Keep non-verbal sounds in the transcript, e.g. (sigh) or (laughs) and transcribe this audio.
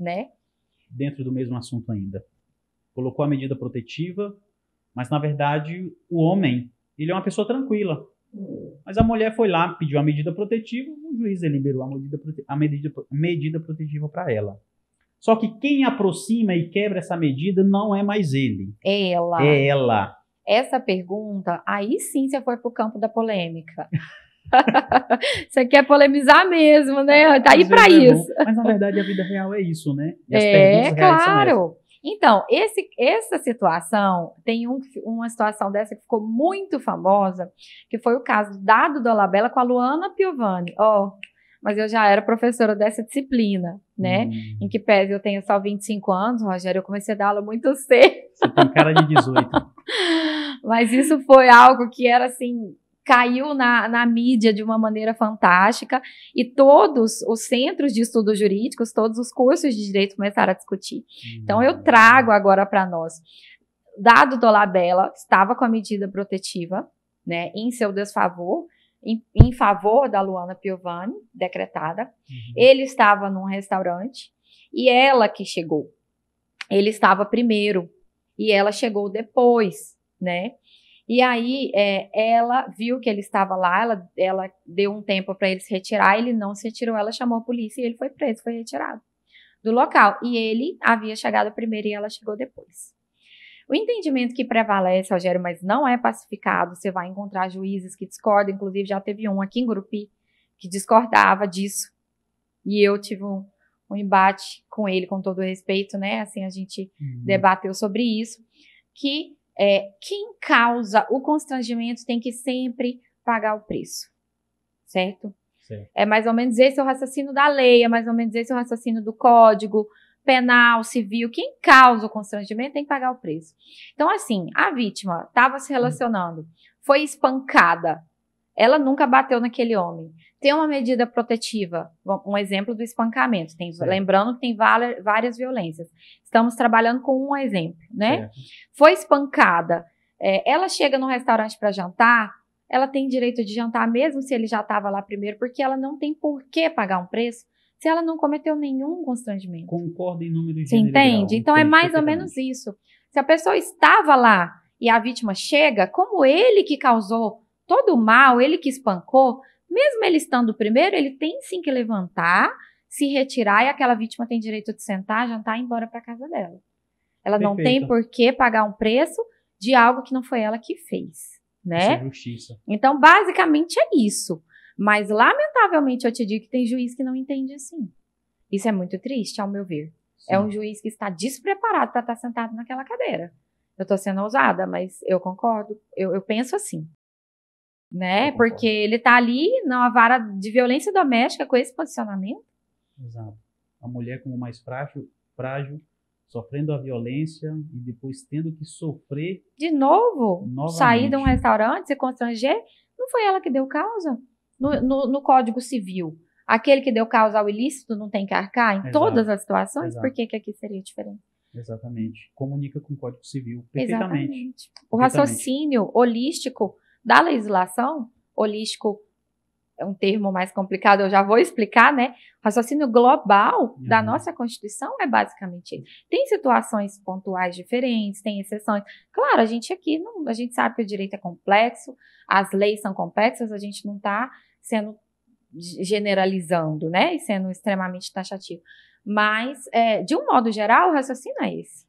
né? Dentro do mesmo assunto ainda. Colocou a medida protetiva, mas na verdade o homem, ele é uma pessoa tranquila. Mas a mulher foi lá, pediu a medida protetiva, o juiz liberou a medida, a medida, medida protetiva para ela. Só que quem aproxima e quebra essa medida não é mais ele. É ela. É ela. Essa pergunta, aí sim você foi para o campo da polêmica. (laughs) Você quer é polemizar mesmo, né? Tá aí para é isso. mas na verdade a vida real é isso, né? E as é, claro. Então, esse, essa situação, tem um, uma situação dessa que ficou muito famosa, que foi o caso dado do Alabella com a Luana Piovani. Ó, oh, mas eu já era professora dessa disciplina, né? Hum. Em que pese eu tenho só 25 anos, Rogério, eu comecei a dar aula muito (laughs) cedo. Você tem cara de 18. mas isso foi algo que era assim, caiu na, na mídia de uma maneira fantástica e todos os centros de estudos jurídicos, todos os cursos de direito começaram a discutir. Então eu hum. trago agora para nós. Dado Dolabella estava com a medida protetiva, né, em seu desfavor, em, em favor da Luana Piovani, decretada. Uhum. Ele estava num restaurante e ela que chegou. Ele estava primeiro e ela chegou depois, né? E aí é, ela viu que ele estava lá, ela, ela deu um tempo para ele se retirar, ele não se retirou, ela chamou a polícia e ele foi preso, foi retirado do local. E ele havia chegado primeiro e ela chegou depois. O entendimento que prevalece, Rogério, mas não é pacificado, você vai encontrar juízes que discordam, inclusive já teve um aqui em Grupi que discordava disso. E eu tive um, um embate com ele, com todo respeito, né? Assim, a gente uhum. debateu sobre isso, que é, quem causa o constrangimento tem que sempre pagar o preço, certo? É mais ou menos esse é o raciocínio da lei, é mais ou menos esse é o raciocínio do código penal, civil. Quem causa o constrangimento tem que pagar o preço. Então, assim, a vítima estava se relacionando, foi espancada, ela nunca bateu naquele homem. Tem uma medida protetiva, um exemplo do espancamento. Tem, lembrando que tem várias violências. Estamos trabalhando com um exemplo, né? Certo. Foi espancada. É, ela chega no restaurante para jantar, ela tem direito de jantar mesmo se ele já estava lá primeiro, porque ela não tem por que pagar um preço se ela não cometeu nenhum constrangimento. Concorda em número de Você entende? Então é mais ou menos isso. Se a pessoa estava lá e a vítima chega, como ele que causou todo mal, ele que espancou, mesmo ele estando primeiro, ele tem sim que levantar, se retirar e aquela vítima tem direito de sentar, jantar e ir embora para casa dela. Ela Perfeito. não tem por que pagar um preço de algo que não foi ela que fez, né? Isso é justiça. Então, basicamente é isso. Mas lamentavelmente eu te digo que tem juiz que não entende assim. Isso é muito triste, ao meu ver. Sim. É um juiz que está despreparado para estar tá sentado naquela cadeira. Eu estou sendo ousada, mas eu concordo, eu, eu penso assim né? Porque ele está ali numa vara de violência doméstica com esse posicionamento. Exato. A mulher como mais frágil, frágil sofrendo a violência e depois tendo que sofrer de novo, novamente. sair de um restaurante, se constranger, não foi ela que deu causa no, no, no Código Civil. Aquele que deu causa ao ilícito não tem que arcar em Exato. todas as situações? Exato. Por que, que aqui seria diferente? Exatamente. Comunica com o Código Civil perfeitamente. Exatamente. O raciocínio holístico da legislação, holístico é um termo mais complicado, eu já vou explicar, né? O raciocínio global uhum. da nossa Constituição é basicamente isso. Tem situações pontuais diferentes, tem exceções. Claro, a gente aqui, não, a gente sabe que o direito é complexo, as leis são complexas, a gente não está sendo generalizando, né? E sendo extremamente taxativo. Mas, é, de um modo geral, o raciocínio é esse.